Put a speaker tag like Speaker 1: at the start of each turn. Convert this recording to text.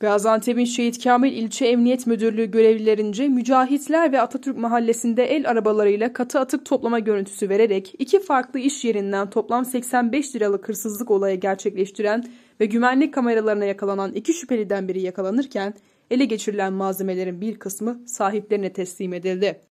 Speaker 1: Gaziantep'in Şehit Kamil İlçe Emniyet Müdürlüğü görevlilerince Mücahitler ve Atatürk Mahallesi'nde el arabalarıyla katı atık toplama görüntüsü vererek iki farklı iş yerinden toplam 85 liralık hırsızlık olayı gerçekleştiren ve güvenlik kameralarına yakalanan iki şüpheliden biri yakalanırken ele geçirilen malzemelerin bir kısmı sahiplerine teslim edildi.